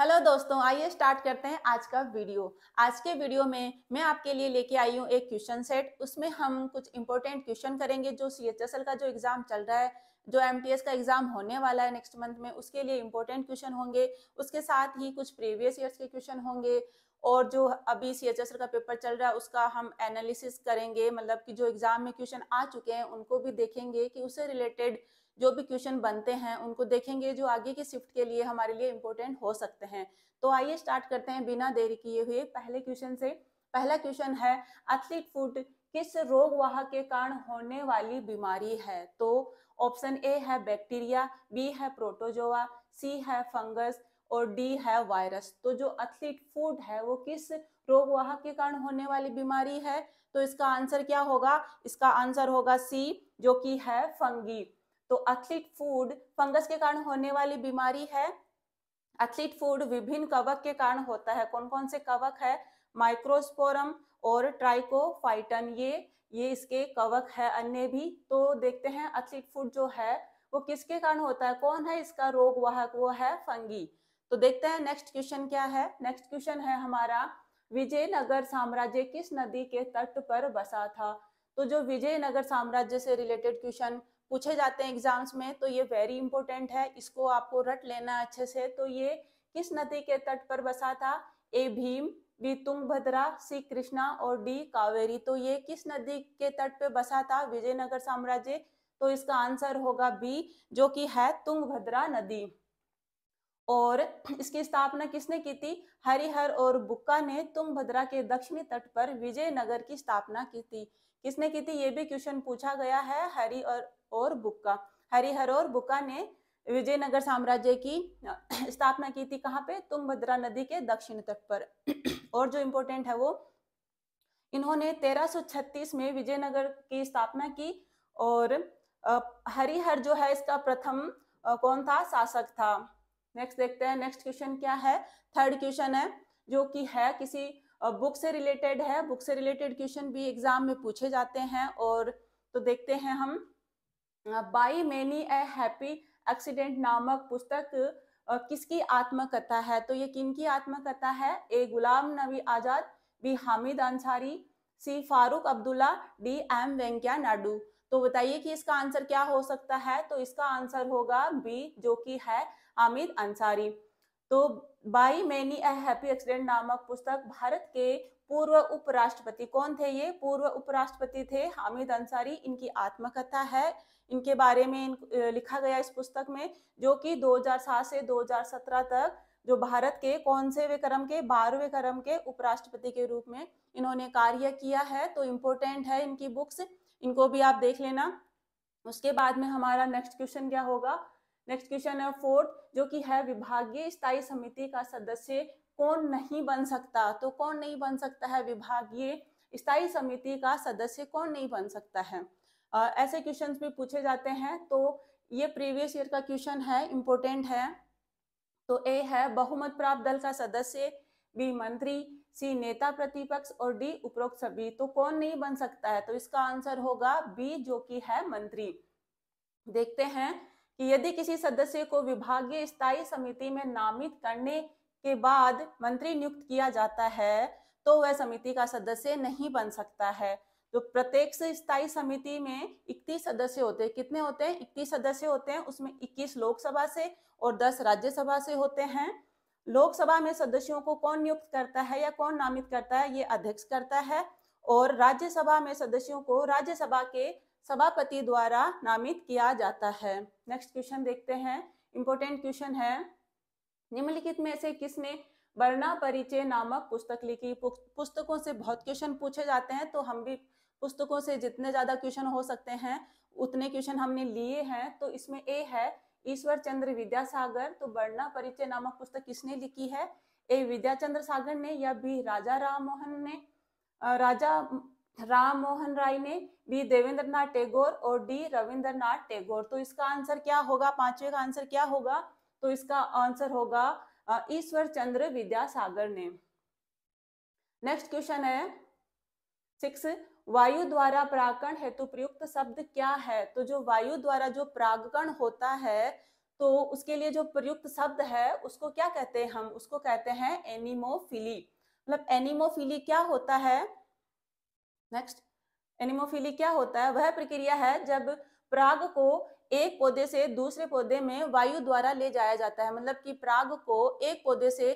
hello दोस्तों आइए start करते हैं आज का वीडियो आज के वीडियो में मैं आपके लिए लेके आई हूँ एक क्वेश्चन सेट उसमें हम कुछ इंपॉर्टेंट क्वेश्चन करेंगे जो सी एच एस एल का जो एग्जाम चल रहा है जो एम टी एस का एग्जाम होने वाला है नेक्स्ट मंथ में उसके लिए इंपॉर्टेंट क्वेश्चन होंगे उसके साथ ही कुछ प्रीवियस ईयर्स के क्वेश्चन होंगे और जो अभी सी एच एस एल का पेपर चल रहा है उसका हम एनालिसिस करेंगे मतलब कि जो एग्जाम में क्वेश्चन आ चुके हैं उनको भी देखेंगे कि उससे रिलेटेड जो भी क्वेश्चन बनते हैं उनको देखेंगे जो आगे की शिफ्ट के लिए हमारे लिए इम्पोर्टेंट हो सकते हैं तो आइए स्टार्ट करते हैं बिना देरी किए हुए पहले क्वेश्चन से पहला क्वेश्चन है एथलीट फूड किस रोग वाह के कारण होने वाली बीमारी है तो ऑप्शन ए है बैक्टीरिया बी है प्रोटोजोआ सी है फंगस और डी है वायरस तो जो अथलीट फूड है वो किस रोग वाह के कारण होने वाली बीमारी है तो इसका आंसर क्या होगा इसका आंसर होगा सी जो कि है फंगी तो एथलीट फूड फंगस के कारण होने वाली बीमारी है अथलीट फूड विभिन्न कवक के कारण होता है कौन कौन से कवक है माइक्रोस्पोरम और ट्राइकोफाइटन ये ये इसके कवक है अन्य भी तो देखते हैं अथलीट फूड जो है वो किसके कारण होता है कौन है इसका रोग वाहक वो है फंगी तो देखते हैं नेक्स्ट क्वेश्चन क्या है नेक्स्ट क्वेश्चन है हमारा विजयनगर साम्राज्य किस नदी के तट पर बसा था तो जो विजयनगर साम्राज्य से रिलेटेड क्वेश्चन पूछे जाते हैं एग्जाम्स में तो ये वेरी इंपॉर्टेंट है इसको आपको रट लेना अच्छे से तो ये किस नदी के तट पर बसा था A Bhima B Tungabhadra C Krishna और डी कावेरी तो ये किस नदी के तट पर बसा था विजयनगर साम्राज्य तो इसका आंसर होगा बी जो कि है तुंगभद्रा नदी और इसकी स्थापना किसने की थी हरिहर और बुक्का ने तुंगभद्रा के दक्षिणी तट पर विजयनगर की स्थापना की थी किसने की थी ये भी क्वेश्चन पूछा गया है हरि और और बुक्का हरिहर और बुक्का ने विजयनगर साम्राज्य की स्थापना की थी कहाँ पे तुंगभद्रा नदी के दक्षिण तट पर और जो इम्पोर्टेंट है वो इन्होंने 1336 में विजयनगर की स्थापना की और हरिहर जो है इसका प्रथम कौन था शासक था नेक्स्ट देखते हैं नेक्स्ट क्वेश्चन क्या है थर्ड क्वेश्चन है जो कि है किसी बुक से रिलेटेड है बुक से रिलेटेड क्वेश्चन भी एग्जाम में पूछे जाते हैं और तो देखते हैं हम by many a happy accident नामक पुस्तक किसकी आत्मकथा है तो ये किन की आत्मकथा है A Ghulam Nabi Azad B Hamid Ansari C Farooq Abdullah D M Venkaiah Naidu तो बताइए कि इसका आंसर क्या हो सकता है तो इसका आंसर होगा बी जो कि है हामिद अंसारी तो by many a happy accident नामक पुस्तक भारत के पूर्व उपराष्ट्रपति कौन थे ये पूर्व उपराष्ट्रपति थे हामिद अंसारी इनकी आत्मकथा है इनके बारे में इन, लिखा गया इस पुस्तक में जो कि 2007 से 2017 तक जो भारत के कौन से वे क्रम के बारहवें क्रम के उपराष्ट्रपति के रूप में इन्होंने कार्य किया है तो इम्पोर्टेंट है इनकी बुक्स इनको भी आप देख लेना उसके बाद में हमारा नेक्स्ट क्वेश्चन क्या होगा नेक्स्ट क्वेश्चन है फोर्थ जो कि है विभागीय स्थायी समिति का सदस्य कौन नहीं बन सकता तो कौन नहीं बन सकता है विभागीय स्थायी समिति का सदस्य कौन नहीं बन सकता है ऐसे क्वेश्चन भी पूछे जाते हैं तो ये प्रीवियस ईयर का क्वेश्चन है इम्पोर्टेंट है तो ए है बहुमत प्राप्त दल का सदस्य बी मंत्री सी नेता प्रतिपक्ष और डी उपरोक्त सभी तो कौन नहीं बन सकता है तो इसका आंसर होगा बी जो कि है मंत्री देखते हैं कि यदि किसी सदस्य को विभागीय स्थायी समिति में नामित करने के बाद मंत्री नियुक्त किया जाता है तो वह समिति का सदस्य नहीं बन सकता है जो प्रत्येक स्थायी समिति में इकतीस सदस्य होते हैं कितने होते हैं इकतीस सदस्य होते हैं उसमें इक्कीस लोकसभा से और दस राज्यसभा से होते हैं लोकसभा में सदस्यों को कौन नियुक्त करता है या कौन नामित करता है ये अध्यक्ष करता है और राज्यसभा में सदस्यों को राज्यसभा के सभापति द्वारा नामित किया जाता है नेक्स्ट क्वेश्चन देखते हैं इंपॉर्टेंट क्वेश्चन है निम्नलिखित में से किसने वर्णा परिचय नामक पुस्तक लिखी पुस्तकों से बहुत क्वेश्चन पूछे जाते हैं तो हम भी पुस्तकों से जितने ज्यादा क्वेश्चन हो सकते हैं उतने क्वेश्चन हमने लिए हैं तो इसमें ए है ईश्वर चंद्र विद्यासागर तो वर्णा परिचय नामक पुस्तक किसने लिखी है ए विद्याचंद्र सागर ने या बी राजा राम मोहन ने राजा राम मोहन राय ने बी देवेंद्र नाथ टैगोर और डी रविंद्र नाथ टैगोर तो इसका आंसर क्या होगा पांचवे का आंसर क्या होगा तो इसका आंसर होगा ईश्वर चंद्र विद्यासागर ने नेक्स्ट क्वेश्चन है सिक्स वायु द्वारा परागण हेतु प्रयुक्त शब्द क्या है तो जो वायु द्वारा जो प्रागकण होता है तो उसके लिए जो प्रयुक्त शब्द है उसको क्या कहते हैं हम उसको कहते हैं एनिमोफिली मतलब एनिमोफिली क्या होता है नेक्स्ट एनिमोफिली क्या होता है वह प्रक्रिया है जब प्राग को एक पौधे से दूसरे पौधे में वायु द्वारा ले जाया जाता है मतलब कि प्राग को एक पौधे से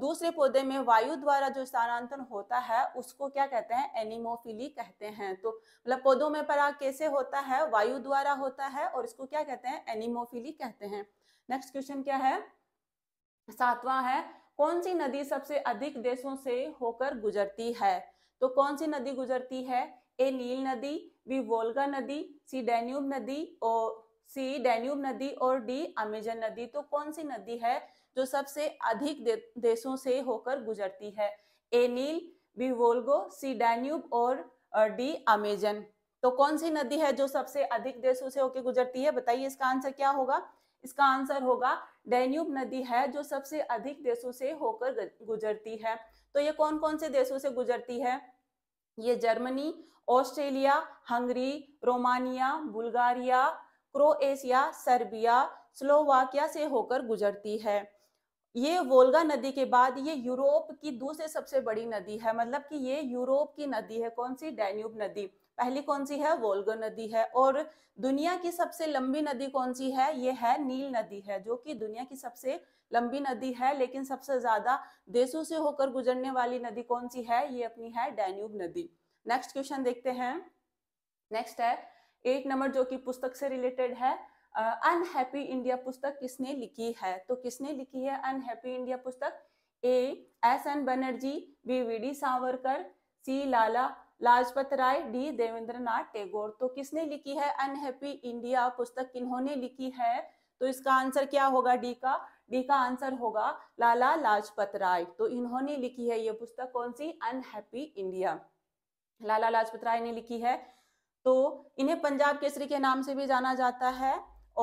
दूसरे पौधे में वायु द्वारा जो स्थानांतरण होता है उसको क्या कहते हैं एनिमोफिली कहते हैं तो मतलब पौधों में पराग कैसे होता है वायु द्वारा होता है और इसको क्या कहते हैं एनिमोफिली कहते हैं नेक्स्ट क्वेश्चन क्या है सातवां है कौन सी नदी सबसे अधिक देशों से होकर गुजरती है तो कौन सी नदी गुजरती है ए नील नदी बी वोल्गा नदी सी डेन्यूब नदी और सी डेन्यूब नदी और डी अमेजन नदी तो कौन सी नदी है जो सबसे अधिक दे, देशों से होकर गुजरती है A Nile B Volga C Danube और डी अमेजन तो कौन सी नदी है जो सबसे अधिक देशों से होकर गुजरती है बताइए इसका आंसर क्या होगा इसका आंसर होगा डेन्यूब नदी है जो सबसे अधिक देशों से होकर गुजरती है तो ये कौन कौन से देशों से गुजरती है ये Germany Australia Hungary Romania Bulgaria Croatia Serbia Slovakia से होकर गुजरती है ये वोल्गा नदी के बाद ये यूरोप की दूसरी सबसे बड़ी नदी है मतलब कि ये यूरोप की नदी है कौन सी डेन्यूब नदी पहली कौन सी है वोल्गा नदी है और दुनिया की सबसे लंबी नदी कौन सी है ये है नील नदी है जो कि दुनिया की सबसे लंबी नदी है लेकिन सबसे ज्यादा देशों से होकर गुजरने वाली नदी कौन सी है ये अपनी है डैन्यूब नदी नेक्स्ट क्वेश्चन देखते हैं नेक्स्ट है एक नंबर जो कि पुस्तक से रिलेटेड है अनहैप्पी इंडिया पुस्तक किसने लिखी है तो किसने लिखी है अनहैप्पी इंडिया पुस्तक A S N Banerjee B V D Savarkar C Lala Lajpat Rai D Devendranath Tagore तो किसने लिखी है अनहैप्पी इंडिया पुस्तक किन्होंने लिखी है तो इसका आंसर क्या होगा डी का डी का आंसर होगा लाला लाजपत राय तो इन्होंने लिखी है ये पुस्तक कौन सी अनहैप्पी इंडिया लाला लाजपत राय ने लिखी है तो इन्हें पंजाब केसरी के नाम से भी जाना जाता है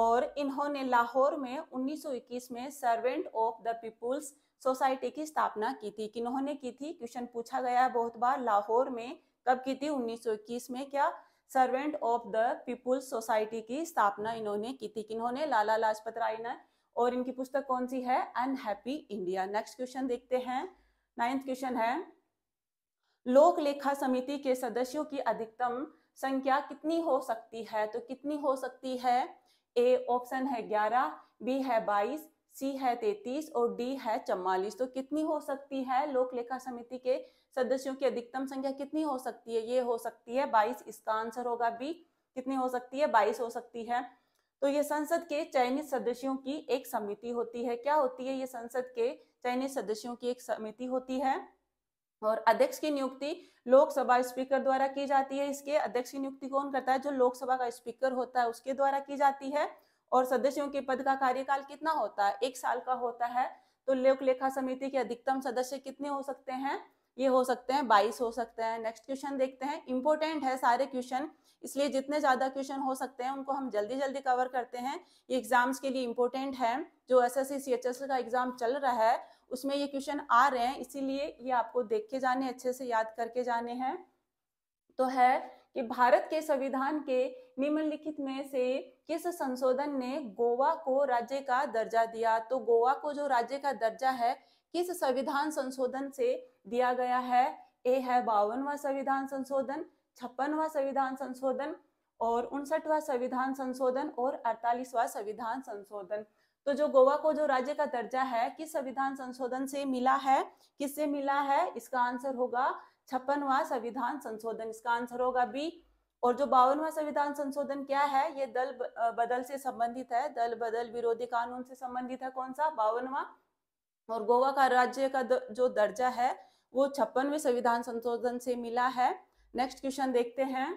और इन्होंने लाहौर में 1921 में servant of the peoples society की स्थापना की थी किन्होंने की थी क्वेश्चन पूछा गया है बहुत बार लाहौर में कब की थी 1921 में क्या servant of the peoples society की स्थापना इन्होंने की थी किन्होंने लाला लाजपत राय ने और इनकी पुस्तक कौन सी है अनहैप्पी इंडिया नेक्स्ट क्वेश्चन देखते हैं नाइन्थ क्वेश्चन है लोक लेखा समिति के सदस्यों की अधिकतम संख्या कितनी हो सकती है तो कितनी हो सकती है ए ऑप्शन है ग्यारह बी है बाईस सी है तैतीस और डी है चवालीस तो कितनी हो सकती है लोक लेखा समिति के सदस्यों की अधिकतम संख्या कितनी हो सकती है ये हो सकती है बाईस इसका आंसर होगा बी कितनी हो सकती है बाईस हो सकती है तो ये संसद के चयनित सदस्यों की एक समिति होती है क्या होती है ये संसद के चयनित सदस्यों की एक समिति होती है और अध्यक्ष की नियुक्ति लोकसभा स्पीकर द्वारा की जाती है इसके अध्यक्ष की नियुक्ति कौन करता है जो लोकसभा का स्पीकर होता है उसके द्वारा की जाती है और सदस्यों के पद का कार्यकाल कितना होता है एक साल का होता है तो लोक लेखा समिति के अधिकतम सदस्य कितने हो सकते हैं ये हो सकते हैं बाईस हो सकते हैं नेक्स्ट क्वेश्चन देखते हैं इंपॉर्टेंट है सारे क्वेश्चन इसलिए जितने ज्यादा क्वेश्चन हो सकते हैं उनको हम जल्दी जल्दी कवर करते हैं ये एग्जाम्स के लिए इंपॉर्टेंट है जो एस एस का एग्जाम चल रहा है उसमें ये क्वेश्चन आ रहे हैं इसीलिए ये आपको देख के जाने अच्छे से याद करके जाने हैं तो है कि भारत के संविधान के निम्नलिखित में से किस संशोधन ने गोवा को राज्य का दर्जा दिया तो गोवा को जो राज्य का दर्जा है किस संविधान संशोधन से दिया गया है ए है बावनवा संविधान संशोधन छप्पनवा संविधान संशोधन और उनसठवा संविधान संशोधन और अड़तालीसवा संविधान संशोधन तो जो गोवा को जो राज्य का दर्जा है किस संविधान संशोधन से मिला है किससे मिला है इसका आंसर होगा छप्पनवा संविधान संशोधन इसका आंसर होगा बी और जो बावनवा संविधान संशोधन क्या है ये दल बदल से संबंधित है दल बदल विरोधी कानून से संबंधित है कौन सा बावनवा और गोवा का राज्य का जो दर्जा है वो छप्पनवे संविधान संशोधन से मिला है नेक्स्ट क्वेश्चन देखते हैं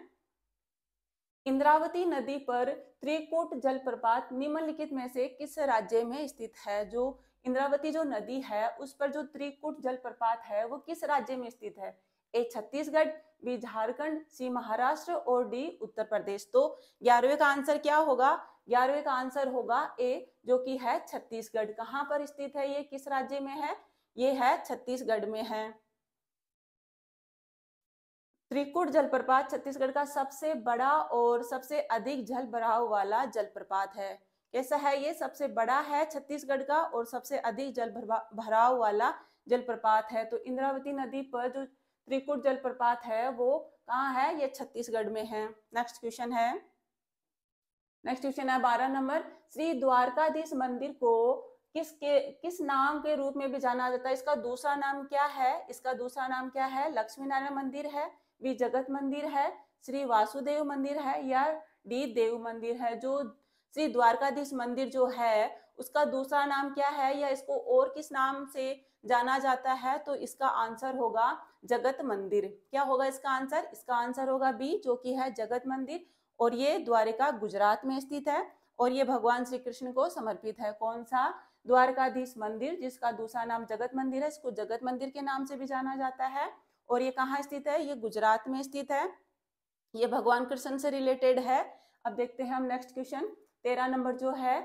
इंद्रावती नदी पर त्रिकोट जलप्रपात निम्नलिखित में से किस राज्य में स्थित है जो इंद्रावती जो नदी है उस पर जो त्रिकोट जलप्रपात है वो किस राज्य में स्थित है A Chhattisgarh B Jharkhand C Maharashtra और डी उत्तर प्रदेश तो ग्यारहवें का आंसर क्या होगा ग्यारहवें का आंसर होगा ए जो कि है छत्तीसगढ़ कहाँ पर स्थित है ये किस राज्य में है ये है छत्तीसगढ़ में है त्रिकुट जलप्रपात छत्तीसगढ़ का सबसे बड़ा और सबसे अधिक जल भराव वाला जलप्रपात है कैसा है ये सबसे बड़ा है छत्तीसगढ़ का और सबसे अधिक जल भराव वाला जलप्रपात है तो इंद्रावती नदी पर जो त्रिकुट जलप्रपात है वो कहाँ है ये छत्तीसगढ़ में है नेक्स्ट क्वेश्चन है नेक्स्ट क्वेश्चन है बारह नंबर श्री द्वारकाधीश मंदिर को किस के किस नाम के रूप में भी जाना जाता है इसका दूसरा नाम क्या है इसका दूसरा नाम क्या है लक्ष्मी नारायण मंदिर है वी जगत मंदिर है श्री वासुदेव मंदिर है या डी देव मंदिर है जो श्री द्वारकाधीश मंदिर जो है उसका दूसरा नाम क्या है या इसको और किस नाम से जाना जाता है तो इसका आंसर होगा जगत मंदिर क्या होगा इसका आंसर इसका आंसर होगा बी जो कि है जगत मंदिर और ये द्वारिका गुजरात में स्थित है और ये भगवान श्री कृष्ण को समर्पित है कौन सा द्वारकाधीश मंदिर जिसका दूसरा नाम जगत मंदिर है इसको जगत मंदिर के नाम से भी जाना जाता है और ये कहाँ स्थित है ये गुजरात में स्थित है ये भगवान कृष्ण से रिलेटेड है अब देखते हैं हम नेक्स्ट क्वेश्चन तेरह नंबर जो है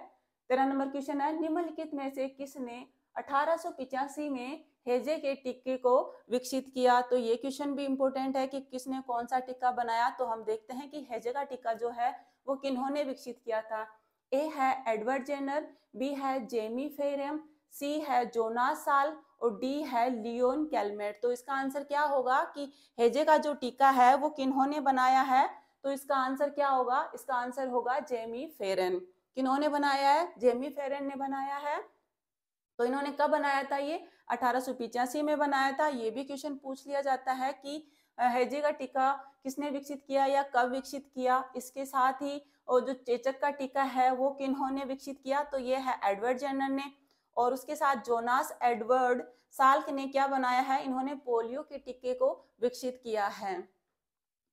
तेरह नंबर क्वेश्चन है निम्नलिखित में से किसने अठारह में हेजे के टिक्के को विकसित किया तो ये क्वेश्चन भी इम्पोर्टेंट है कि किसने कौन सा टिक्का बनाया तो हम देखते हैं कि हेजे का टिक्का जो है वो किन्होंने विकसित किया था ए है एडवर्ड जेनर बी है जेमी फेरम सी है साल और डी है लियोन कैलमेट तो इसका आंसर क्या होगा कि हेजे का जो टीका है वो किन्होंने बनाया है तो इसका आंसर क्या होगा इसका आंसर होगा जेमी फेरन किन्होंने बनाया है जेमी फेरन ने बनाया है तो इन्होंने कब बनाया था ये अठारह में बनाया था ये भी क्वेश्चन पूछ लिया जाता है कि हेजे का टीका किसने विकसित किया या कब विकसित किया इसके साथ ही और जो चेचक का टीका है वो किन्होंने विकसित किया तो ये है एडवर्ड जर्नर ने और उसके साथ जोनास एडवर्ड साल्क ने क्या बनाया है इन्होंने पोलियो के टीके को विकसित किया है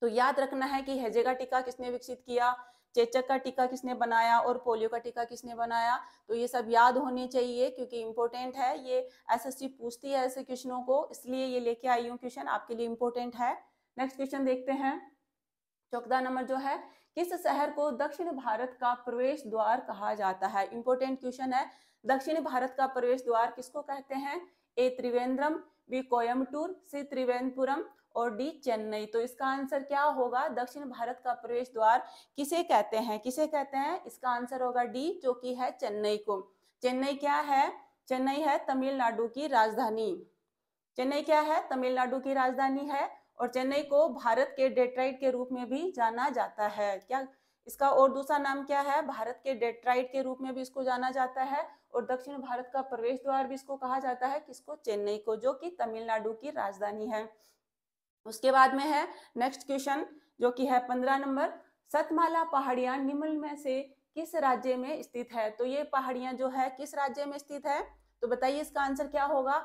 तो याद रखना है कि हेजे का टीका किसने विकसित किया चेचक का टीका किसने बनाया और पोलियो का टीका किसने बनाया तो ये सब याद होने चाहिए क्योंकि इम्पोर्टेंट है ये एसएससी पूछती है ऐसे क्वेश्चनों को इसलिए ये लेके आई हूँ क्वेश्चन आपके लिए इम्पोर्टेंट है नेक्स्ट क्वेश्चन देखते हैं चौकदा नंबर जो है किस शहर को दक्षिण भारत का प्रवेश द्वार कहा जाता है इम्पोर्टेंट क्वेश्चन है दक्षिणी भारत का प्रवेश द्वार किसको कहते हैं ए त्रिवेंद्रम बी कोयमटूर सी त्रिवेंद्रपुरम और डी चेन्नई तो इसका आंसर क्या होगा दक्षिण भारत का प्रवेश द्वार किसे कहते हैं किसे कहते हैं इसका आंसर होगा डी जो कि है चेन्नई को चेन्नई क्या है चेन्नई है तमिलनाडु की राजधानी चेन्नई क्या है तमिलनाडु की राजधानी है और चेन्नई को भारत के डेट्राइट के रूप में भी जाना जाता है क्या इसका और दूसरा नाम क्या है भारत के डेट्राइट के रूप में भी इसको जाना जाता है और दक्षिण भारत का प्रवेश द्वार भी इसको कहा जाता है किसको चेन्नई को जो कि तमिलनाडु की राजधानी है उसके बाद में है नेक्स्ट क्वेश्चन जो कि है पंद्रह नंबर सतमाला पहाड़ियां निम्न में से किस राज्य में स्थित है तो ये पहाड़ियां जो है किस राज्य में स्थित है तो बताइए इसका आंसर क्या होगा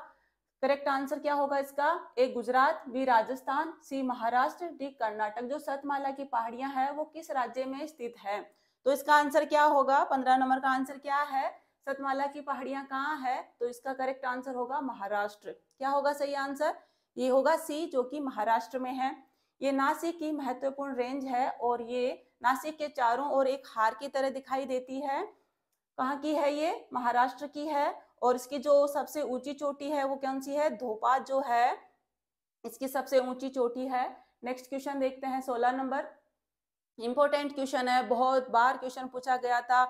करेक्ट आंसर क्या होगा इसका A Gujarat B Rajasthan C Maharashtra D Karnataka जो सतमाला की पहाड़ियां हैं वो किस राज्य में स्थित है तो इसका आंसर क्या होगा पंद्रह नंबर का आंसर क्या है सतमाला की पहाड़ियां कहाँ है तो इसका करेक्ट आंसर होगा महाराष्ट्र क्या होगा सही आंसर ये होगा सी जो कि महाराष्ट्र में है ये नासिक की महत्वपूर्ण रेंज है और ये नासिक के चारों ओर एक हार की तरह दिखाई देती है कहाँ की है ये महाराष्ट्र की है और इसकी जो सबसे ऊंची चोटी है वो कौन सी है धोपा जो है इसकी सबसे ऊंची चोटी है नेक्स्ट क्वेश्चन देखते हैं सोलह नंबर इंपॉर्टेंट क्वेश्चन है बहुत बार क्वेश्चन पूछा गया था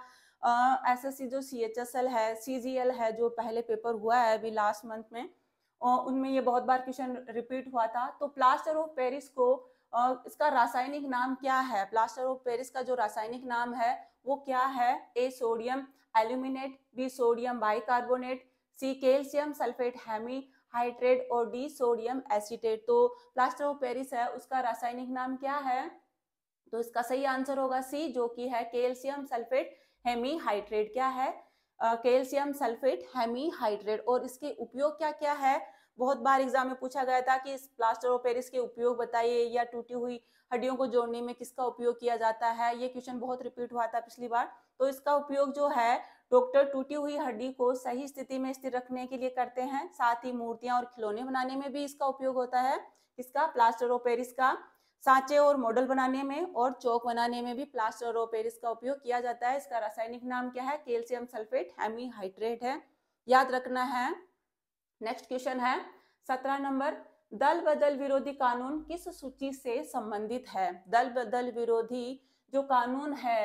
एस एस सी जो सी एच एस एल है सी जी एल है जो पहले पेपर हुआ है अभी लास्ट मंथ में उनमें ये बहुत बार क्वेश्चन रिपीट हुआ था तो प्लास्टर ऑफ पेरिस को uh, इसका रासायनिक नाम क्या है प्लास्टर ऑफ पेरिस का जो रासायनिक नाम है वो क्या है A sodium aluminate B sodium bicarbonate C calcium sulphate hemi hydrate और डी सोडियम एसिटेट तो प्लास्टर ऑफ पेरिस है उसका रासायनिक नाम क्या है तो इसका सही आंसर होगा सी जो कि है कैल्शियम सल्फेट हेमी हाइड्रेट क्या है कैल्शियम सल्फेट हेमी हाइड्रेट और इसके उपयोग क्या क्या है बहुत बार एग्जाम में पूछा गया था कि इस प्लास्टर ऑफ पेरिस के उपयोग बताइए या टूटी हुई हड्डियों को जोड़ने में किसका उपयोग किया जाता है ये क्वेश्चन बहुत रिपीट हुआ था पिछली बार तो इसका उपयोग जो है डॉक्टर टूटी हुई हड्डी को सही स्थिति में स्थिर रखने के लिए करते हैं साथ ही मूर्तियां और खिलौने बनाने में भी इसका उपयोग होता है इसका प्लास्टर ऑफ पेरिस का सांचे और मॉडल बनाने में और चौक बनाने में भी प्लास्टर ऑफ पेरिस का उपयोग किया जाता है इसका रासायनिक नाम क्या है कैल्शियम सल्फेट हेमी हाइड्रेट है याद रखना है नेक्स्ट क्वेश्चन है सत्रह नंबर दल बदल विरोधी कानून किस सूची से संबंधित है दल बदल विरोधी जो कानून है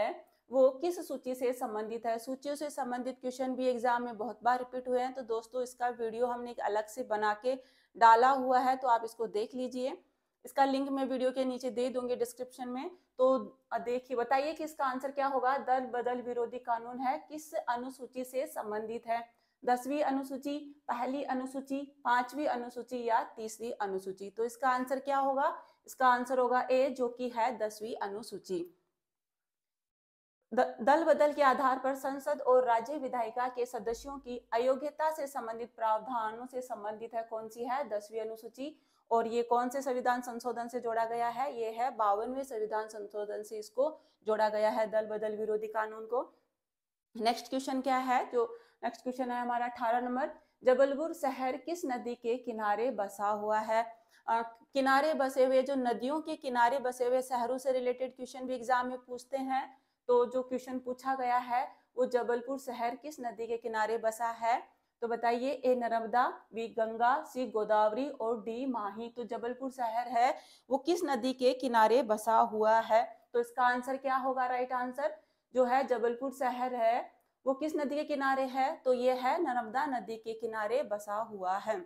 वो किस सूची से संबंधित है सूचियों से संबंधित क्वेश्चन भी एग्जाम में बहुत बार रिपीट हुए हैं तो दोस्तों इसका वीडियो हमने एक अलग से बना के डाला हुआ है तो आप इसको देख लीजिए इसका लिंक मैं वीडियो के नीचे दे दूंगी डिस्क्रिप्शन में तो देखिए बताइए कि इसका आंसर क्या होगा दल बदल विरोधी कानून है किस अनुसूची से संबंधित है दसवीं अनुसूची पहली अनुसूची पांचवी अनुसूची या तीसरी अनुसूची तो इसका आंसर क्या होगा इसका आंसर होगा ए जो कि है दसवीं अनुसूची दल बदल के आधार पर संसद और राज्य विधायिका के सदस्यों की अयोग्यता से संबंधित प्रावधानों से संबंधित है कौन सी है दसवीं अनुसूची और ये कौन से संविधान संशोधन से जोड़ा गया है ये है बावनवे संविधान संशोधन से इसको जोड़ा गया है दल बदल विरोधी कानून को नेक्स्ट क्वेश्चन क्या है जो नेक्स्ट क्वेश्चन है हमारा अठारह नंबर जबलपुर शहर किस नदी के किनारे बसा हुआ है आ, किनारे बसे हुए जो नदियों के किनारे बसे हुए शहरों से रिलेटेड क्वेश्चन भी एग्जाम में पूछते हैं तो जो क्वेश्चन पूछा गया है वो जबलपुर शहर किस नदी के किनारे बसा है तो बताइए A Narmada B Ganga C Godavari और डी माही तो जबलपुर शहर है वो किस नदी के किनारे बसा हुआ है तो इसका आंसर क्या होगा राइट आंसर जो है जबलपुर शहर है वो किस नदी के किनारे है तो ये है नर्मदा नदी के किनारे बसा हुआ है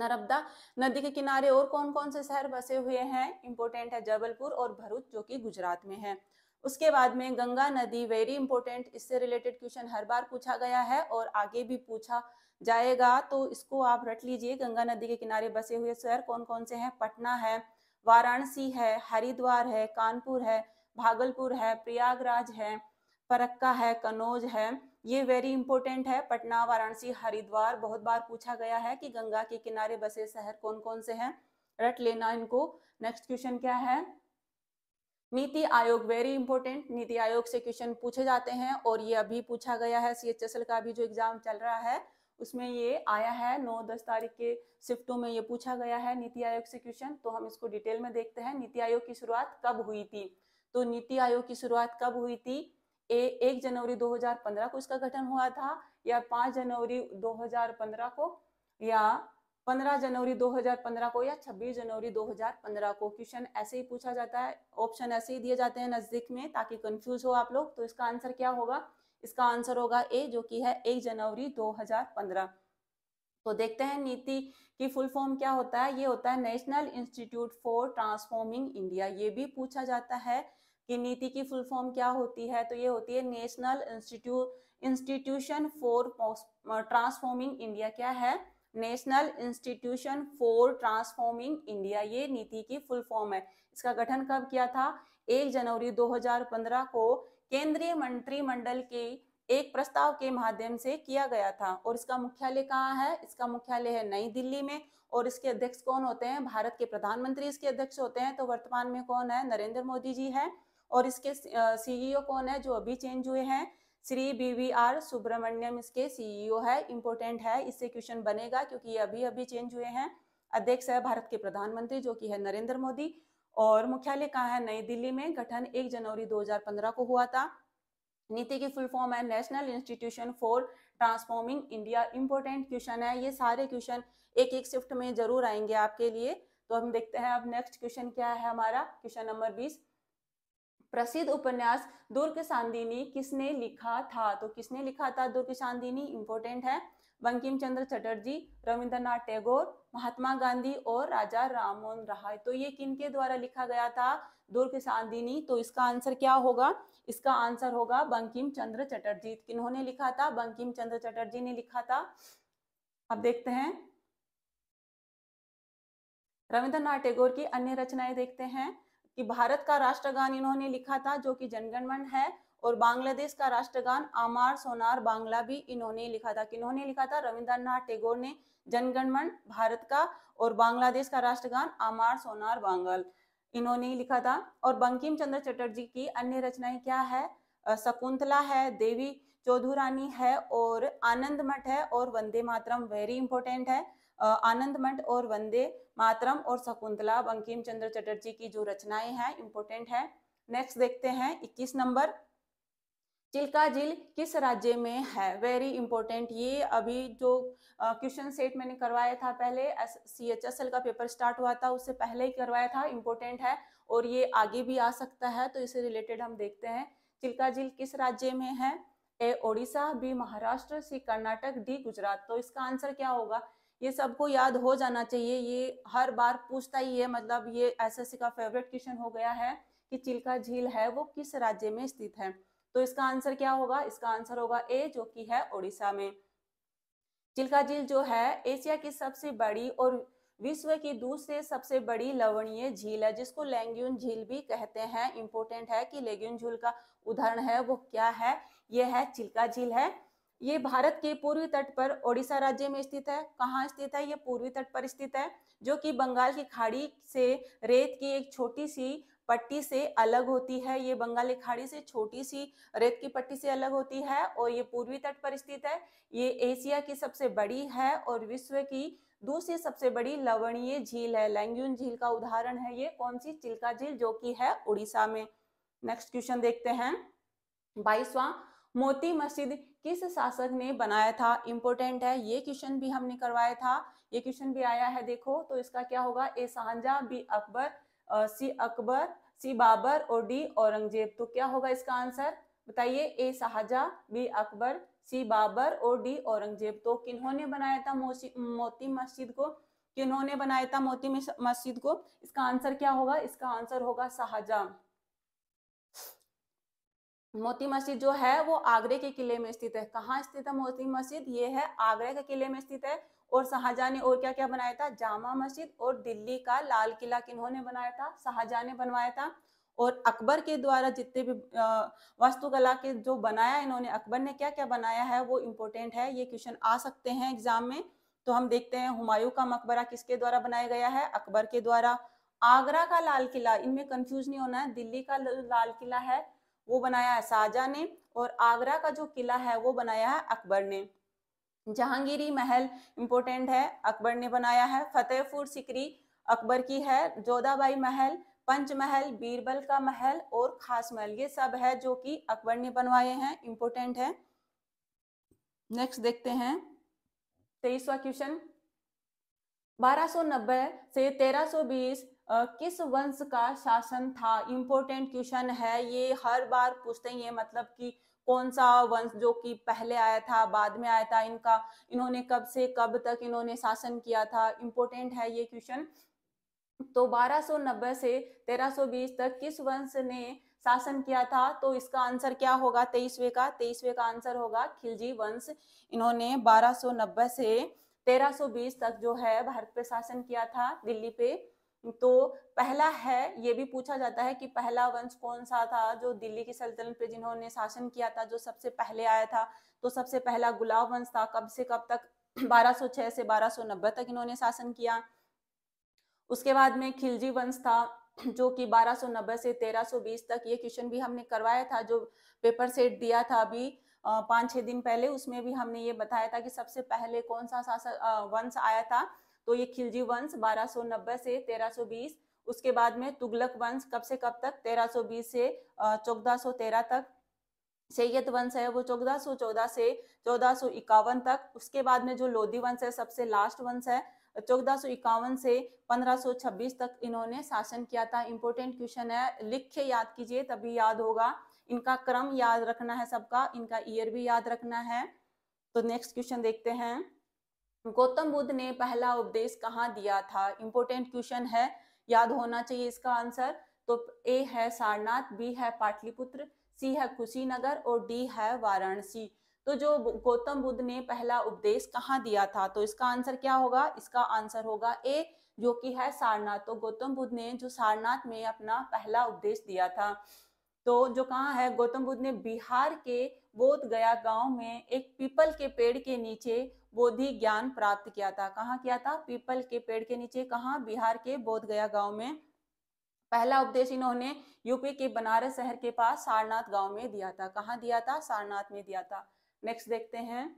नर्मदा नदी के किनारे और कौन कौन से शहर बसे हुए हैं इंपोर्टेंट है जबलपुर और भरूच जो कि गुजरात में है उसके बाद में गंगा नदी वेरी इंपॉर्टेंट इससे रिलेटेड क्वेश्चन हर बार पूछा गया है और आगे भी पूछा जाएगा तो इसको आप रट लीजिए गंगा नदी के किनारे बसे हुए शहर कौन कौन से हैं पटना है वाराणसी है हरिद्वार है कानपुर है भागलपुर है प्रयागराज है फरक्का है कनौज है ये वेरी इंपॉर्टेंट है पटना वाराणसी हरिद्वार बहुत बार पूछा गया है कि गंगा के किनारे बसे शहर कौन कौन से हैं रट लेना इनको नेक्स्ट क्वेश्चन क्या है नीति आयोग वेरी इंपॉर्टेंट नीति आयोग से क्वेश्चन पूछे जाते हैं और ये अभी पूछा गया है सी का भी जो एग्जाम चल रहा है उसमें ये आया है नौ दस तारीख के शिफ्टों में ये पूछा गया है नीति आयोग से क्वेश्चन तो हम इसको डिटेल में देखते हैं नीति आयोग की शुरुआत कब हुई थी तो नीति आयोग की शुरुआत कब हुई थी ए, एक जनवरी 2015 को इसका गठन हुआ था या पांच जनवरी 2015 को या 15 जनवरी 2015 को या 26 जनवरी 2015 को क्वेश्चन ऐसे ही पूछा जाता है ऑप्शन ऐसे ही दिए जाते हैं नजदीक में ताकि कंफ्यूज हो आप लोग तो इसका आंसर क्या होगा इसका आंसर होगा ए जो कि है एक जनवरी 2015 तो देखते हैं नीति की फुल फॉर्म क्या होता है ये होता है national institute for transforming India ये भी पूछा जाता है कि नीति की फुल फॉर्म क्या होती है तो ये होती है national institute institution for transforming India क्या है national institution for transforming India ये नीति की फुल फॉर्म है इसका गठन कब किया था एक जनवरी 2015 को केंद्रीय मंत्रिमंडल के एक प्रस्ताव के माध्यम से किया गया था और इसका मुख्यालय कहाँ है इसका मुख्यालय है नई दिल्ली में और इसके अध्यक्ष कौन होते हैं भारत के प्रधानमंत्री इसके अध्यक्ष होते हैं तो वर्तमान में कौन है नरेंद्र मोदी जी है और इसके सीईओ e कौन है जो अभी चेंज हुए हैं Shri B V R Subrahmanyam इसके सीईओ e है इम्पोर्टेंट है इससे क्वेश्चन बनेगा क्योंकि ये अभी अभी चेंज हुए हैं अध्यक्ष है भारत के प्रधानमंत्री जो कि है नरेंद्र मोदी और मुख्यालय कहाँ है नई दिल्ली में गठन एक जनवरी 2015 को हुआ था नीति की फुल फॉर्म है national institution for transforming India important question है ये सारे क्वेश्चन एक एक शिफ्ट में जरूर आएंगे आपके लिए तो हम देखते हैं अब नेक्स्ट क्वेश्चन क्या है हमारा क्वेश्चन नंबर बीस प्रसिद्ध उपन्यास दुर्ग सांदीनी किसने लिखा था तो किसने लिखा था दुर्ग सांदीनी इंपोर्टेंट है बंकिम चंद्र चटर्जी रविंद्रनाथ टैगोर महात्मा गांधी और राजा राममोहन राय तो ये किनके द्वारा लिखा गया था दुर्ग सांदीनी तो इसका आंसर क्या होगा इसका आंसर होगा बंकिम चंद्र चटर्जी किन्होंने लिखा था बंकिम चंद्र चटर्जी ने लिखा था अब देखते हैं रविंद्रनाथ टैगोर की अन्य रचनाएं देखते हैं कि भारत का राष्ट्रगान इन्होंने लिखा था जो कि जनगणमन है और बांग्लादेश का राष्ट्रगान आमार सोनार बांग्ला भी इन्होंने लिखा था किन्होंने लिखा था रविंद्रनाथ टेगोर ने जनगणमन भारत का और बांग्लादेश का राष्ट्रगान आमार सोनार बांगल इन्होंने लिखा था और बंकिम चंद्र चटर्जी की अन्य रचनाएं क्या है शकुंतला है देवी चौधुरानी है और आनंद मठ है और वंदे मातरम वेरी इंपॉर्टेंट है आनंदमठ और वंदे मातरम और शकुंतला बंकिम चंद्र चटर्जी की जो रचनाएं हैं इम्पोर्टेंट है नेक्स्ट देखते हैं इक्कीस नंबर चिल्का झील किस राज्य में है वेरी इंपॉर्टेंट ये अभी जो क्वेश्चन सेट मैंने करवाया था पहले सी एच एस एल का पेपर स्टार्ट हुआ था उससे पहले ही करवाया था इंपॉर्टेंट है और ये आगे भी आ सकता है तो इसे रिलेटेड हम देखते हैं चिल्का झील किस राज्य में है A Odisha B Maharashtra C Karnataka D Gujarat तो इसका आंसर क्या होगा ये सबको याद हो जाना चाहिए ये हर बार पूछता ही है मतलब ये एसएससी का फेवरेट क्वेश्चन हो गया है कि चिल्का झील है वो किस राज्य में स्थित है तो इसका आंसर क्या होगा इसका आंसर होगा ए जो कि है ओडिशा में चिल्का झील जो है एशिया की सबसे बड़ी और विश्व की दूसरे सबसे बड़ी लवणीय झील है जिसको लैंग्यून झील भी कहते हैं इंपोर्टेंट है कि लेग्यून झील का उदाहरण है वो क्या है यह है चिल्का झील है ये भारत के पूर्वी तट पर ओडिशा राज्य में स्थित है कहाँ स्थित है ये पूर्वी तट पर स्थित है जो कि बंगाल की खाड़ी से रेत की एक छोटी सी पट्टी से अलग होती है ये बंगाल की खाड़ी से छोटी सी रेत की पट्टी से अलग होती है और ये पूर्वी तट पर स्थित है ये एशिया की सबसे बड़ी है और विश्व की दूसरी सबसे बड़ी लवणीय झील है लैंग्यून झील का उदाहरण है ये कौन सी चिल्का झील जो कि है उड़ीसा में नेक्स्ट क्वेश्चन देखते हैं बाईसवां मोती मस्जिद किस शासक ने बनाया था इंपोर्टेंट है ये क्वेश्चन भी हमने करवाया था ये क्वेश्चन भी आया है देखो तो इसका क्या होगा A Shahjahan B Akbar C Akbar C Babur और डी औरंगजेब तो क्या होगा इसका आंसर बताइए A Shahjahan B Akbar C Babur और डी औरंगजेब तो किन्होंने बनाया था मोती मस्जिद को किन्होंने बनाया था मोती मस्जिद को इसका आंसर क्या होगा इसका आंसर होगा शाहजहा मोती मस्जिद जो है वो आगरे के किले में स्थित है कहाँ स्थित है मोती मस्जिद ये है आगरे के किले में स्थित है और शाहजहां ने और क्या क्या बनाया था जामा मस्जिद और दिल्ली का लाल किला किन्होंने बनाया था शाहजहां ने बनवाया था और अकबर के द्वारा जितने भी वास्तुकला के जो बनाया इन्होंने अकबर ने क्या क्या बनाया है वो इम्पोर्टेंट है ये क्वेश्चन आ सकते हैं एग्जाम में तो हम देखते हैं हुमायूं का मकबरा किसके द्वारा बनाया गया है अकबर के द्वारा आगरा का लाल किला इनमें कंफ्यूज नहीं होना है दिल्ली का लाल किला है वो बनाया है शाहजहाँ ने और आगरा का जो किला है वो बनाया है अकबर ने जहांगीरी महल इम्पोर्टेंट है अकबर ने बनाया है फतेहपुर सिकरी अकबर की है जोधाबाई महल पंचमहल बीरबल का महल और खास महल ये सब है जो कि अकबर ने बनवाए हैं इम्पोर्टेंट है नेक्स्ट देखते हैं तेईसवा क्वेश्चन 1290 से 1320 किस वंश का शासन था इम्पोर्टेंट क्वेश्चन है ये हर बार पूछते हैं ये मतलब कि कौन सा वंश जो कि पहले आया था बाद में आया था इनका इन्होंने कब से कब तक इन्होंने शासन किया था इम्पोर्टेंट है ये क्वेश्चन तो 1290 से 1320 तक किस वंश ने शासन किया था तो इसका आंसर क्या होगा तेईसवे का तेईसवे का आंसर होगा खिलजी वंश इन्होंने 1290 से 1320 तक जो है भारत पे शासन किया था दिल्ली पे तो पहला है ये भी पूछा जाता है कि पहला वंश कौन सा था जो दिल्ली की सल्तनत पे जिन्होंने शासन किया था जो सबसे पहले आया था तो सबसे पहला गुलाब वंश था कब से कब तक 1206 से 1290 तक इन्होंने शासन किया उसके बाद में खिलजी वंश था जो कि 1290 से 1320 तक ये क्वेश्चन भी हमने करवाया था जो पेपर सेट दिया था अभी पाँच छह दिन पहले उसमें भी हमने ये बताया था कि सबसे पहले कौन सा शासन वंश आया था तो ये खिलजी वंश 1290 से 1320 उसके बाद में तुगलक वंश कब से कब तक 1320 से चौदह तक सैयद वंश है वो 1414 से चौदह तक उसके बाद में जो लोधी वंश है सबसे लास्ट वंश है चौदह से 1526 तक इन्होंने शासन किया था इम्पोर्टेंट क्वेश्चन है लिख के याद कीजिए तभी याद होगा इनका क्रम याद रखना है सबका इनका ईयर भी याद रखना है तो नेक्स्ट क्वेश्चन देखते हैं गौतम बुद्ध ने पहला उपदेश कहाँ दिया था इंपोर्टेंट क्वेश्चन है याद होना चाहिए इसका आंसर तो ए है सारनाथ बी है पाटलिपुत्र सी है कुशीनगर और डी है वाराणसी तो जो गौतम बुद्ध ने पहला उपदेश कहाँ दिया था तो इसका आंसर क्या होगा इसका आंसर होगा ए जो कि है सारनाथ तो गौतम बुद्ध ने जो सारनाथ में अपना पहला उपदेश दिया था तो जो कहा है गौतम बुद्ध ने बिहार के बोध गया गांव में एक पीपल के पेड़ के नीचे बोधि ज्ञान प्राप्त किया था कहाँ किया था पीपल के पेड़ के नीचे कहा बिहार के बोधगया गांव में पहला उपदेश इन्होंने यूपी के बनारस शहर के पास सारनाथ गांव में दिया था कहाँ दिया था सारनाथ में दिया था नेक्स्ट देखते हैं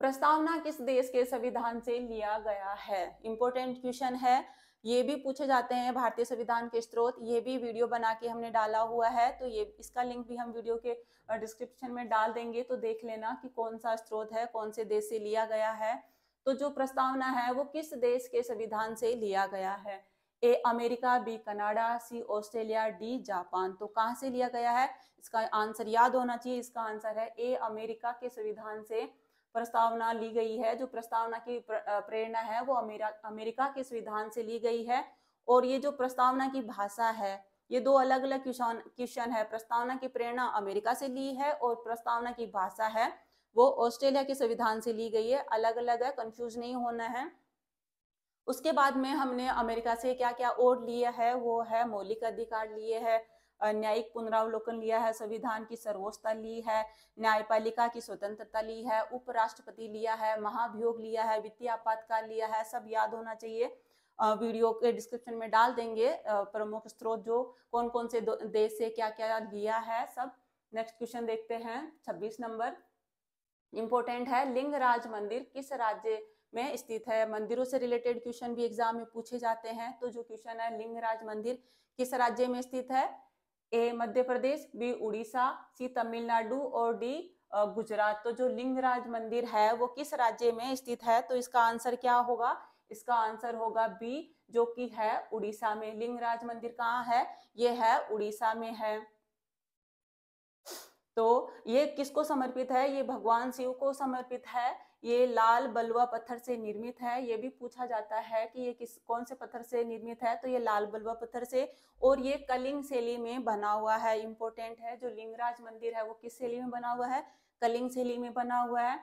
प्रस्तावना किस देश के संविधान से लिया गया है इंपोर्टेंट क्वेश्चन है ये भी पूछे जाते हैं भारतीय संविधान के स्रोत ये भी वीडियो बना के हमने डाला हुआ है तो ये इसका लिंक भी हम वीडियो के डिस्क्रिप्शन में डाल देंगे तो देख लेना कि कौन सा स्रोत है कौन से देश से लिया गया है तो जो प्रस्तावना है वो किस देश के संविधान से लिया गया है A America B Canada C Australia D Japan तो कहाँ से लिया गया है इसका आंसर याद होना चाहिए इसका आंसर है ए अमेरिका के संविधान से प्रस्तावना ली गई है जो प्रस्तावना की प्रेरणा है वो अमेरिका के संविधान से ली गई है और ये जो प्रस्तावना की भाषा है ये दो अलग अलग क्वेश्चन क्वेश्चन है प्रस्तावना की प्रेरणा अमेरिका से ली है और प्रस्तावना की भाषा है वो ऑस्ट्रेलिया के संविधान से ली गई है अलग अलग है कंफ्यूज नहीं होना है उसके बाद में हमने अमेरिका से क्या क्या और लिया है वो है मौलिक अधिकार लिए है न्यायिक पुनरावलोकन लिया है संविधान की सर्वोच्चता ली है न्यायपालिका की स्वतंत्रता ली है उपराष्ट्रपति लिया है महाभियोग लिया है वित्तीय आपातकाल लिया है सब याद होना चाहिए वीडियो के डिस्क्रिप्शन में डाल देंगे प्रमुख स्रोत जो कौन कौन से देश से क्या क्या लिया है सब नेक्स्ट क्वेश्चन देखते हैं छब्बीस नंबर इंपॉर्टेंट है लिंगराज मंदिर किस राज्य में स्थित है मंदिरों से रिलेटेड क्वेश्चन भी एग्जाम में पूछे जाते हैं तो जो क्वेश्चन है लिंगराज मंदिर किस राज्य में स्थित है A Madhya Pradesh B Orissa C Tamil Nadu और डी गुजरात तो जो लिंगराज मंदिर है वो किस राज्य में स्थित है तो इसका आंसर क्या होगा इसका आंसर होगा बी जो कि है उड़ीसा में लिंगराज मंदिर कहाँ है ये है उड़ीसा में है तो ये किसको समर्पित है ये भगवान शिव को समर्पित है ये लाल बलुआ पत्थर से निर्मित है ये भी पूछा जाता है कि ये किस कौन से पत्थर से निर्मित है तो ये लाल बलुआ पत्थर से और ये कलिंग शैली में बना हुआ है इम्पोर्टेंट है जो लिंगराज मंदिर है वो किस शैली में बना हुआ है कलिंग शैली में बना हुआ है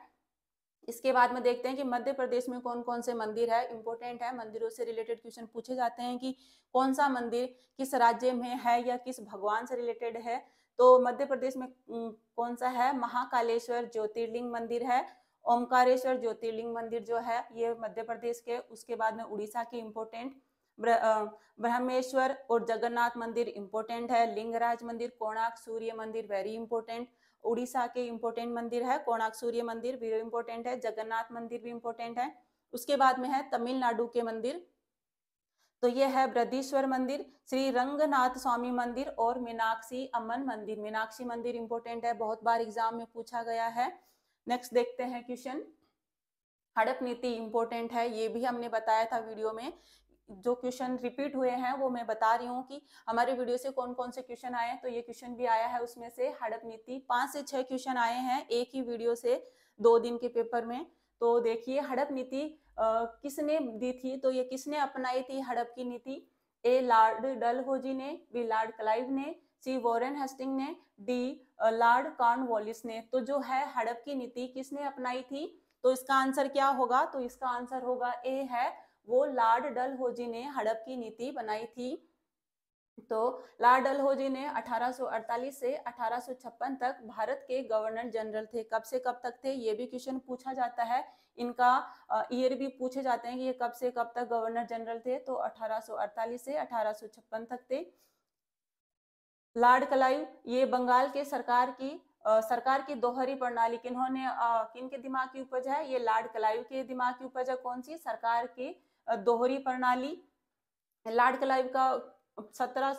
इसके बाद में देखते हैं कि मध्य प्रदेश में कौन कौन से मंदिर है इम्पोर्टेंट है मंदिरों से रिलेटेड क्वेश्चन पूछे जाते हैं कि कौन सा मंदिर किस राज्य में है या किस भगवान से रिलेटेड है तो मध्य प्रदेश में कौन सा है महाकालेश्वर ज्योतिर्लिंग मंदिर है ओमकारेश्वर ज्योतिर्लिंग मंदिर जो है ये मध्य प्रदेश के उसके बाद में उड़ीसा के इम्पोर्टेंट ब्रह्मेश्वर और जगन्नाथ मंदिर इम्पोर्टेंट है लिंगराज मंदिर कोणार्क सूर्य मंदिर वेरी इंपोर्टेंट उड़ीसा के इम्पोर्टेंट मंदिर है कोणार्क सूर्य मंदिर भी इम्पोर्टेंट है जगन्नाथ मंदिर भी इम्पोर्टेंट है उसके बाद में है तमिलनाडु के मंदिर तो ये है ब्रदेश्वर मंदिर श्री रंगनाथ स्वामी मंदिर और मीनाक्षी अमन मंदिर मीनाक्षी मंदिर इम्पोर्टेंट है बहुत बार एग्जाम में पूछा गया है नेक्स्ट देखते हैं क्वेश्चन हड़प नीति इंपॉर्टेंट है ये भी हमने बताया था वीडियो में जो क्वेश्चन रिपीट हुए हैं वो मैं बता रही हूँ कि हमारे वीडियो से कौन कौन से क्वेश्चन आए हैं तो ये क्वेश्चन भी आया है उसमें से हड़प नीति पांच से छह क्वेश्चन आए हैं एक ही वीडियो से दो दिन के पेपर में तो देखिए हड़प नीति किसने दी थी तो ये किसने अपनाई थी हड़प की नीति ए लार्ड डलहोजी ने बी लार्ड क्लाइव ने सी वॉरेन हेस्टिंग ने डी लार्ड कॉर्न वॉलिस ने तो जो है हड़प की नीति किसने अपनाई थी तो इसका आंसर क्या होगा तो इसका आंसर होगा ए है वो लार्ड डल होजी ने हड़प की नीति बनाई थी तो लार्ड डल होजी ने 1848 से 1856 तक भारत के गवर्नर जनरल थे कब से कब तक थे ये भी क्वेश्चन पूछा जाता है इनका ईयर भी पूछे जाते हैं कि ये कब से कब तक गवर्नर जनरल थे तो 1848 से 1856 तक थे लाड कलायु ये बंगाल के सरकार की आ, सरकार की दोहरी प्रणाली किन्होंने किन के दिमाग की उपज है ये लाड कलायु के दिमाग की उपज है कौन सी सरकार की दोहरी प्रणाली लाड कलायू का सत्रह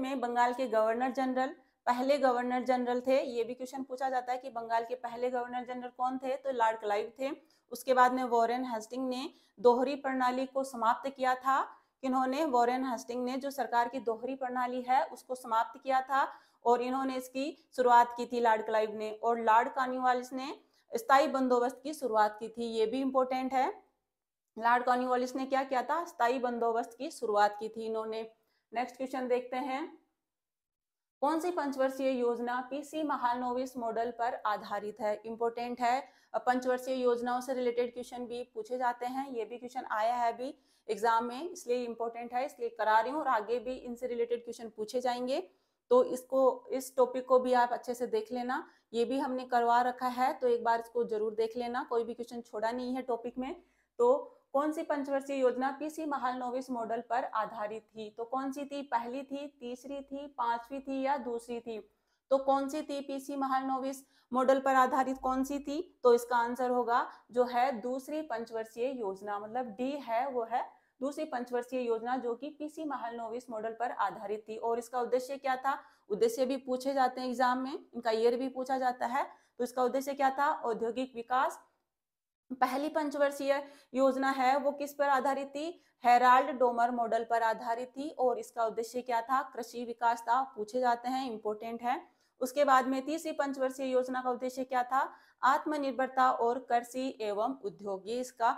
में बंगाल के गवर्नर जनरल पहले गवर्नर जनरल थे ये भी क्वेश्चन पूछा जाता है कि बंगाल के पहले गवर्नर जनरल कौन थे तो लार्ड क्लाइव थे उसके बाद में वॉरेन हेस्टिंग ने दोहरी प्रणाली को समाप्त किया था इन्होंने वॉरेन हस्टिंग ने जो सरकार की दोहरी प्रणाली है उसको समाप्त किया था और इन्होंने इसकी शुरुआत की थी लार्ड क्लाइव ने और लार्ड कॉनिवालिस ने स्थायी बंदोबस्त की शुरुआत की थी ये भी इम्पोर्टेंट है लार्ड कॉर्निवालिस ने क्या किया था स्थायी बंदोबस्त की शुरुआत की थी इन्होंने नेक्स्ट क्वेश्चन देखते हैं कौन सी पंचवर्षीय योजना पीसी महानोविस मॉडल पर आधारित है इंपॉर्टेंट है पंचवर्षीय योजनाओं से रिलेटेड क्वेश्चन भी पूछे जाते हैं ये भी क्वेश्चन आया है अभी एग्जाम में इसलिए इंपॉर्टेंट है इसलिए करा रही हूँ और आगे भी इनसे रिलेटेड क्वेश्चन पूछे जाएंगे तो इसको इस टॉपिक को भी आप अच्छे से देख लेना ये भी हमने करवा रखा है तो एक बार इसको जरूर देख लेना कोई भी क्वेश्चन छोड़ा नहीं है टॉपिक में तो कौन सी पंचवर्षीय योजना पीसी महालनोविस मॉडल पर आधारित थी तो कौन सी थी पहली थी तीसरी थी पांचवी थी या दूसरी थी तो कौन सी थी पीसी महालनोविस मॉडल पर आधारित कौन सी थी तो इसका आंसर होगा जो है दूसरी पंचवर्षीय योजना मतलब डी है वो है दूसरी पंचवर्षीय योजना जो कि पीसी महालनोविस मॉडल पर आधारित थी और इसका उद्देश्य क्या था उद्देश्य भी पूछे जाते हैं एग्जाम में इनका ईयर भी पूछा जाता है तो इसका उद्देश्य क्या था औद्योगिक विकास पहली पंचवर्षीय योजना है वो किस पर आधारित थी हेराल्ड डोमर मॉडल पर आधारित थी और इसका उद्देश्य क्या था कृषि विकास था पूछे जाते हैं इंपोर्टेंट है उसके बाद में तीसरी पंचवर्षीय योजना का उद्देश्य क्या था आत्मनिर्भरता और कृषि एवं उद्योग ये इसका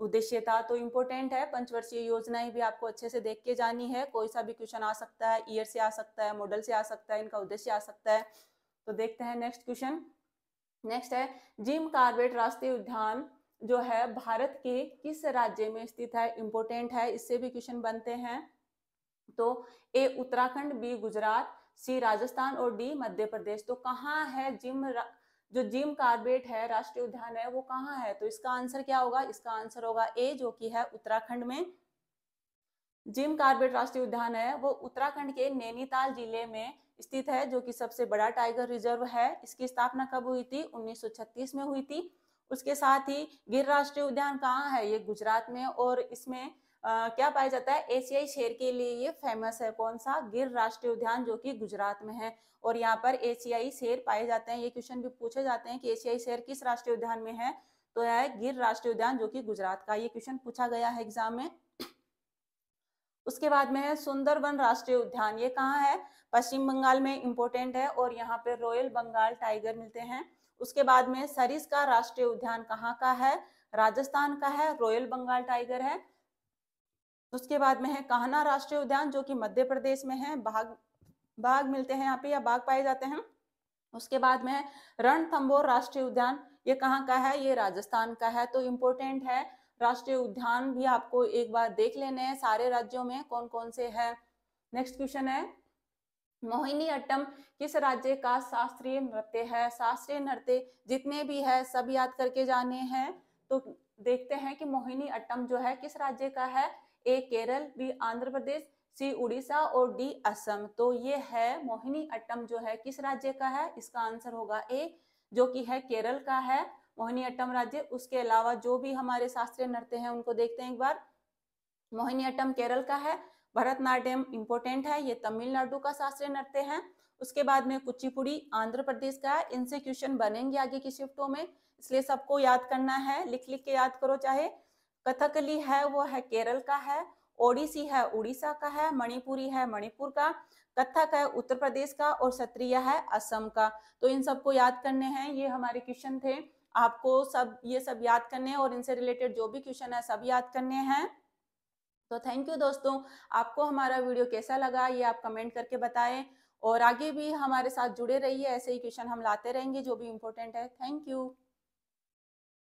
उद्देश्य था तो इम्पोर्टेंट है पंचवर्षीय योजनाएं भी आपको अच्छे से देख के जानी है कोई सा भी क्वेश्चन आ सकता है ईयर से आ सकता है मॉडल से आ सकता है इनका उद्देश्य आ सकता है तो देखते हैं नेक्स्ट क्वेश्चन नेक्स्ट है जिम कार्बेट राष्ट्रीय उद्यान जो है भारत के किस राज्य में स्थित है इम्पोर्टेंट है इससे भी क्वेश्चन बनते हैं तो A Uttarakhand B Gujarat C Rajasthan और डी मध्य प्रदेश तो कहाँ है जिम जो जिम कार्बेट है राष्ट्रीय उद्यान है वो कहाँ है तो इसका आंसर क्या होगा इसका आंसर होगा ए जो कि है उत्तराखंड में जिम कार्बेट राष्ट्रीय उद्यान है वो उत्तराखंड के नैनीताल जिले में स्थित है जो कि सबसे बड़ा टाइगर रिजर्व है इसकी स्थापना कब हुई थी 1936 में हुई थी उसके साथ ही गिर राष्ट्रीय उद्यान कहाँ है ये गुजरात में और इसमें आ, क्या पाया जाता है एशियाई शेर के लिए ये फेमस है कौन सा गिर राष्ट्रीय उद्यान जो कि गुजरात में है और यहाँ पर एशियाई शेर पाए जाते हैं ये क्वेश्चन भी पूछे जाते हैं कि एशियाई शेर किस राष्ट्रीय उद्यान में है तो यह है गिर राष्ट्रीय उद्यान जो कि गुजरात का ये क्वेश्चन पूछा गया है एग्जाम में उसके बाद में है सुंदरवन राष्ट्रीय उद्यान ये कहाँ है पश्चिम बंगाल में इम्पोर्टेंट है और यहाँ पे रॉयल बंगाल टाइगर मिलते हैं उसके बाद में सरिस का राष्ट्रीय उद्यान कहाँ का है राजस्थान का है रॉयल बंगाल टाइगर है उसके बाद में है कहना राष्ट्रीय उद्यान जो कि मध्य प्रदेश में है बाघ बाघ मिलते हैं यहाँ पे या बाघ पाए जाते हैं उसके बाद में है रणथम्बोर राष्ट्रीय उद्यान ये कहाँ का है ये राजस्थान का है तो इम्पोर्टेंट है राष्ट्रीय उद्यान भी आपको एक बार देख लेने हैं सारे राज्यों में कौन कौन से है नेक्स्ट क्वेश्चन है मोहिनी अट्टम किस राज्य का शास्त्रीय नृत्य है शास्त्रीय नृत्य जितने भी है सब याद करके जाने हैं तो देखते हैं कि मोहिनी अट्टम जो है किस राज्य का है A Kerala B Andhra Pradesh C Orissa और डी असम तो ये है मोहिनी अट्टम जो है किस राज्य का है इसका आंसर होगा ए जो कि है केरल का है मोहिनीअट्टम राज्य उसके अलावा जो भी हमारे शास्त्रीय नृत्य हैं उनको देखते हैं एक बार मोहिनीअट्टम केरल का है भरतनाट्यम इम्पोर्टेंट है ये तमिलनाडु का शास्त्रीय नृत्य है उसके बाद में कुचिपुड़ी आंध्र प्रदेश का है इनसे क्वेश्चन बनेंगे आगे की शिफ्टों में इसलिए सबको याद करना है लिख लिख के याद करो चाहे कथकली है वो है केरल का है ओडिसी है उड़ीसा का है मणिपुरी है मणिपुर का कथक है उत्तर प्रदेश का और क्षत्रिय है असम का तो इन सबको याद करने हैं ये हमारे क्वेश्चन थे आपको सब ये सब याद करने हैं और इनसे रिलेटेड जो भी क्वेश्चन है सब याद करने हैं तो थैंक यू दोस्तों आपको हमारा वीडियो कैसा लगा ये आप कमेंट करके बताएं और आगे भी हमारे साथ जुड़े रहिए ऐसे ही क्वेश्चन हम लाते रहेंगे जो भी इम्पोर्टेंट है थैंक यू